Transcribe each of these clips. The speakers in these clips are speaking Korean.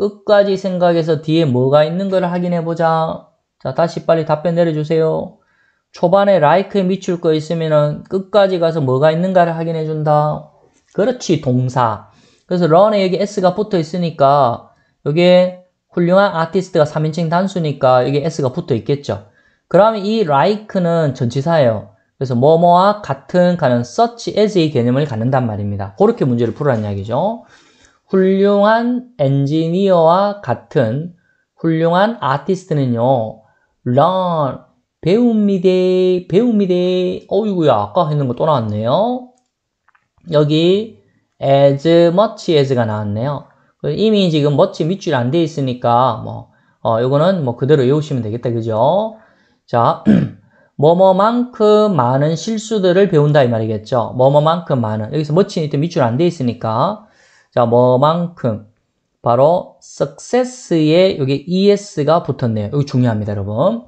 끝까지 생각해서 뒤에 뭐가 있는 걸 확인해 보자. 자, 다시 빨리 답변 내려주세요. 초반에 라이크에 미칠 거있으면 끝까지 가서 뭐가 있는가를 확인해 준다. 그렇지, 동사. 그래서 런에 여기 S가 붙어 있으니까 여기에 훌륭한 아티스트가 3인칭 단수니까 여기 S가 붙어 있겠죠. 그러면 이 like는 전치사예요. 그래서 뭐뭐와 같은 가는 such as의 개념을 갖는단 말입니다. 그렇게 문제를 풀어란 이야기죠. 훌륭한 엔지니어와 같은 훌륭한 아티스트는요. learn 배움이대 배움이대 어이구야 아까 했는 거 또 나왔네요. 여기 as much as가 나왔네요. 그 이미 지금 멋지 밑줄 안 돼 있으니까 뭐 어, 요거는 뭐 그대로 외우시면 되겠다 그죠? 자 뭐뭐만큼 많은 실수들을 배운다 이 말이겠죠. 뭐뭐만큼 많은 여기서 멋지 밑줄 안 돼 있으니까 자, 뭐만큼? 바로 success에 여기 es가 붙었네요. 여기 중요합니다, 여러분.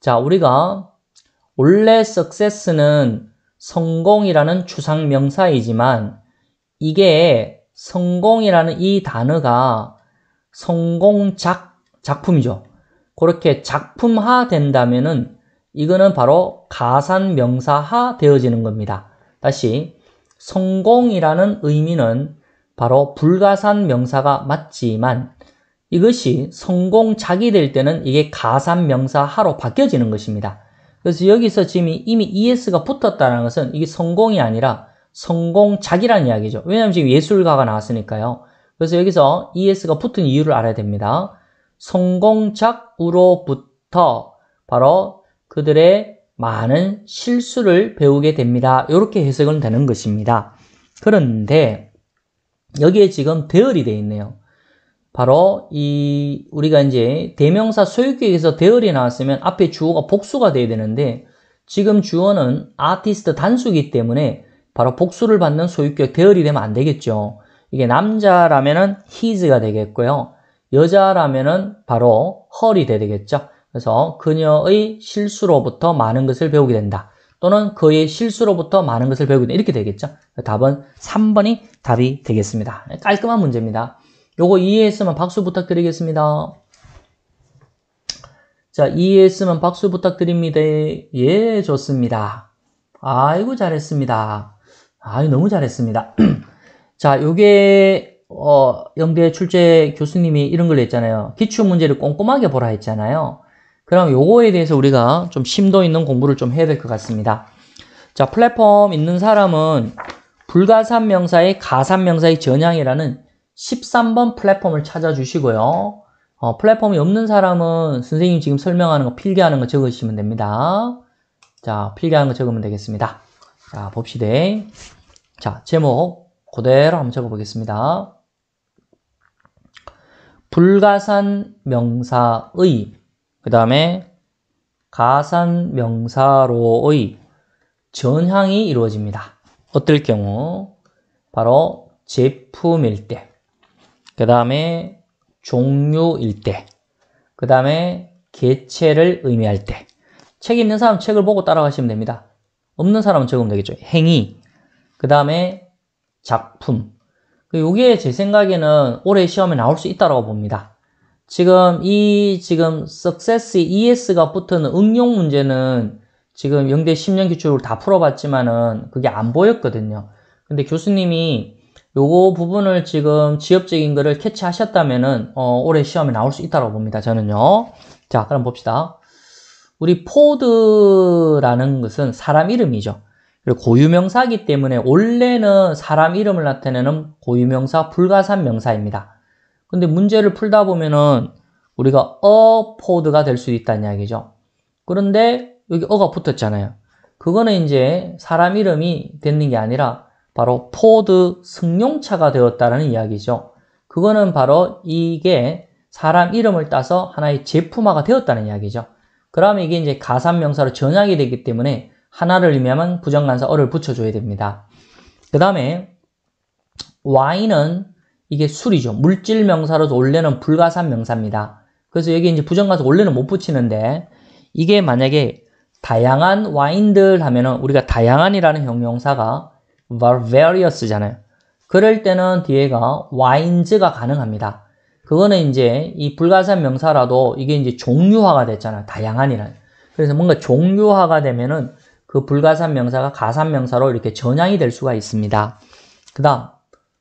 자, 우리가 원래 success는 성공이라는 추상 명사이지만 이게 성공이라는 이 단어가 성공작 작품이죠. 그렇게 작품화 된다면은 이거는 바로 가산 명사화 되어지는 겁니다. 다시 성공이라는 의미는 바로 불가산 명사가 맞지만 이것이 성공작이 될 때는 이게 가산 명사 하로 바뀌어지는 것입니다. 그래서 여기서 지금 이미 ES가 붙었다는 것은 이게 성공이 아니라 성공작이라는 이야기죠. 왜냐하면 지금 예술가가 나왔으니까요. 그래서 여기서 ES가 붙은 이유를 알아야 됩니다. 성공작으로부터 바로 그들의 많은 실수를 배우게 됩니다. 이렇게 해석은 되는 것입니다. 그런데 여기에 지금 대열이 돼 있네요. 바로 이 우리가 이제 대명사 소유격에서 대열이 나왔으면 앞에 주어가 복수가 돼야 되는데 지금 주어는 아티스트 단수기 때문에 바로 복수를 받는 소유격 대열이 되면 안 되겠죠. 이게 남자라면은 h i 가 되겠고요. 여자라면은 바로 h e 이 되겠죠. 그래서 그녀의 실수로부터 많은 것을 배우게 된다. 또는 그의 실수로부터 많은 것을 배우게 이렇게 되겠죠. 답은 3번이 답이 되겠습니다. 깔끔한 문제입니다. 요거 이해했으면 박수 부탁드리겠습니다. 자, 이해했으면 박수 부탁드립니다. 예, 좋습니다. 아이고, 잘했습니다. 아이 너무 잘했습니다. 자, 요게, 어, 영대 출제 교수님이 이런 걸 했잖아요. 기출 문제를 꼼꼼하게 보라 했잖아요. 그럼 요거에 대해서 우리가 좀 심도 있는 공부를 좀 해야 될 것 같습니다. 자, 플랫폼 있는 사람은 불가산 명사의 가산 명사의 전향이라는 13번 플랫폼을 찾아주시고요. 어, 플랫폼이 없는 사람은 선생님 지금 설명하는 거 필기하는 거 적으시면 됩니다. 자, 필기하는 거 적으면 되겠습니다. 자, 봅시다. 자, 제목 그대로 한번 적어보겠습니다. 불가산 명사의 그 다음에 가산 명사로의 전향이 이루어집니다. 어떨 경우? 바로 제품일 때, 그 다음에 종류일 때, 그 다음에 개체를 의미할 때. 책 있는 사람 책을 보고 따라가시면 됩니다. 없는 사람은 적으면 되겠죠. 행위, 그 다음에 작품. 이게 제 생각에는 올해 시험에 나올 수 있다고 봅니다. 지금 이 지금 success es가 붙은 응용 문제는 지금 영대 10년 기출을 다 풀어봤지만은 그게 안 보였거든요. 근데 교수님이 요거 부분을 지금 지엽적인 거를 캐치하셨다면은 어, 올해 시험에 나올 수 있다고 봅니다. 저는요. 자, 그럼 봅시다. 우리 포드라는 것은 사람 이름이죠. 그리고 고유명사기 때문에 원래는 사람 이름을 나타내는 고유명사 불가산 명사입니다. 근데 문제를 풀다 보면은 우리가 어포드가될 수 있다는 이야기죠. 그런데 여기 어가 붙었잖아요. 그거는 이제 사람 이름이 되는 게 아니라 바로 포드 승용차가 되었다는 이야기죠. 그거는 바로 이게 사람 이름을 따서 하나의 제품화가 되었다는 이야기죠. 그러면 이게 이제 가산명사로 전약이 되기 때문에 하나를 의미하면 부정관사 어를 붙여줘야 됩니다. 그 다음에 Y는 이게 술이죠. 물질 명사로서 원래는 불가산 명사입니다. 그래서 여기 이제 부정가서 원래는 못 붙이는데 이게 만약에 다양한 와인들 하면은 우리가 다양한이라는 형용사가 various잖아요. 그럴 때는 뒤에가 wines가 가능합니다. 그거는 이제 이 불가산 명사라도 이게 이제 종류화가 됐잖아요. 다양한이라는. 그래서 뭔가 종류화가 되면은 그 불가산 명사가 가산 명사로 이렇게 전향이 될 수가 있습니다. 그 다음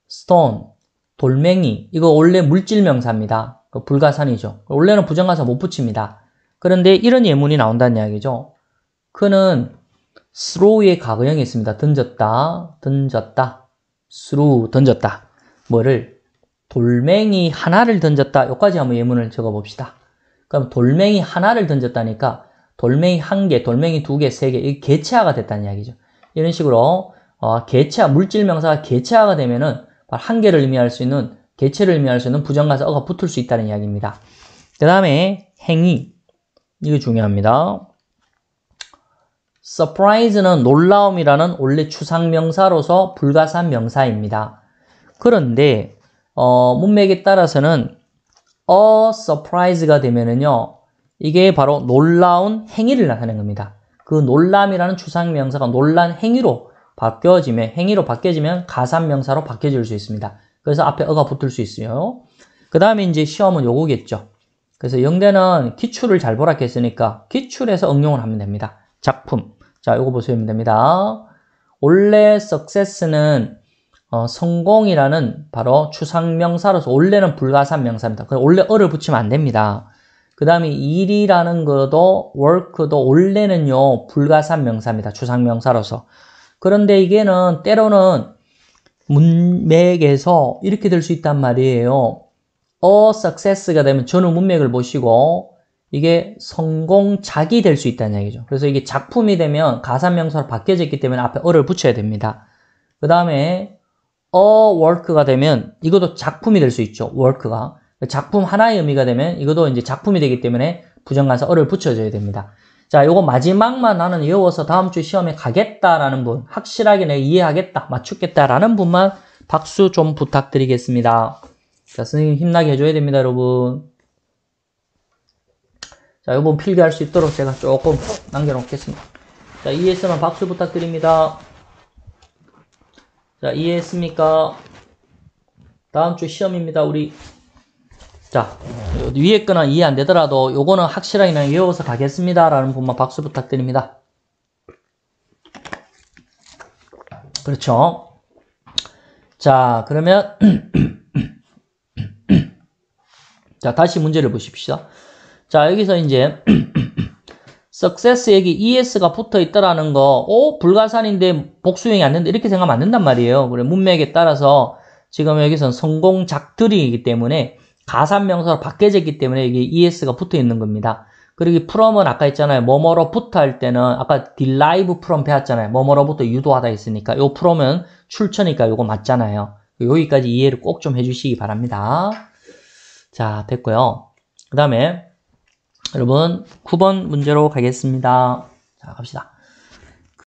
stone 돌멩이 이거 원래 물질 명사입니다. 그 불가산이죠. 원래는 부정가사 못 붙입니다. 그런데 이런 예문이 나온다는 이야기죠. 그는 throw의 과거형이 있습니다. 던졌다, 던졌다, t h r o u 던졌다. 뭐를? 돌멩이 하나를 던졌다. 여기까지 한번 예문을 적어봅시다. 그럼 돌멩이 하나를 던졌다니까 돌멩이 한 개, 돌멩이 두 개, 세 개, 이게 개체화가 됐다는 이야기죠. 이런 식으로 어, 개체화, 물질 명사가 개체화가 되면은 한계를 의미할 수 있는 개체를 의미할 수 있는 부정가사 어가 붙을 수 있다는 이야기입니다. 그 다음에 행위 이게 중요합니다. surprise는 놀라움이라는 원래 추상명사로서 불가사한 명사입니다. 그런데 어, 문맥에 따라서는 a surprise가 되면은요. 이게 바로 놀라운 행위를 나타내는 겁니다. 그 놀람이라는 추상명사가 놀란 행위로 바뀌어짐에 행위로 바뀌어지면 가산명사로 바뀌어질 수 있습니다. 그래서 앞에 어가 붙을 수 있어요. 그 다음에 이제 시험은 요거겠죠. 그래서 영대는 기출을 잘 보라 했으니까 기출에서 응용을 하면 됩니다. 작품. 자, 요거 보시면 됩니다. 원래 success는 어, 성공이라는 바로 추상명사로서 원래는 불가산명사입니다. 그래서 원래 어를 붙이면 안 됩니다. 그 다음에 일이라는 것도 work도 원래는요 불가산명사입니다. 추상명사로서. 그런데 이게는 때로는 문맥에서 이렇게 될 수 있단 말이에요. 어 success가 되면 전후 문맥을 보시고 이게 성공작이 될 수 있다는 얘기죠. 그래서 이게 작품이 되면 가산명사로 바뀌어져 있기 때문에 앞에 어를 붙여야 됩니다. 그 다음에 어 work가 되면 이것도 작품이 될 수 있죠. work가. 작품 하나의 의미가 되면 이것도 이제 작품이 되기 때문에 부정관사 어를 붙여줘야 됩니다. 자, 요거 마지막만 나는 외워서 다음 주 시험에 가겠다라는 분, 확실하게 내가 이해하겠다, 맞추겠다라는 분만 박수 좀 부탁드리겠습니다. 자, 선생님 힘나게 해줘야 됩니다, 여러분. 자, 요번 필기할 수 있도록 제가 조금 남겨놓겠습니다. 자, 이해했으면 박수 부탁드립니다. 자, 이해했습니까? 다음 주 시험입니다, 우리. 자, 위에 거는 이해 안 되더라도 요거는 확실하게 그냥 외워서 가겠습니다. 라는 분만 박수 부탁드립니다. 그렇죠. 자, 그러면 자, 다시 문제를 보십시오. 자, 여기서 이제 success 여기 es가 붙어 있다라는 거, 오, 불가산인데 복수형이 안 된다. 이렇게 생각하면 안 된단 말이에요. 그래, 문맥에 따라서 지금 여기서는 성공작들이기 때문에 가산명사로 바뀌어졌기 때문에 이게 es가 붙어 있는 겁니다. 그리고 from은 아까 했잖아요. 뭐뭐로부터 할 때는 아까 derive from 배웠잖아요. 뭐뭐로부터 유도하다 했으니까 요 from은 출처니까 요거 맞잖아요. 여기까지 이해를 꼭 좀 해주시기 바랍니다. 자, 됐고요. 그 다음에 여러분 9번 문제로 가겠습니다. 자, 갑시다.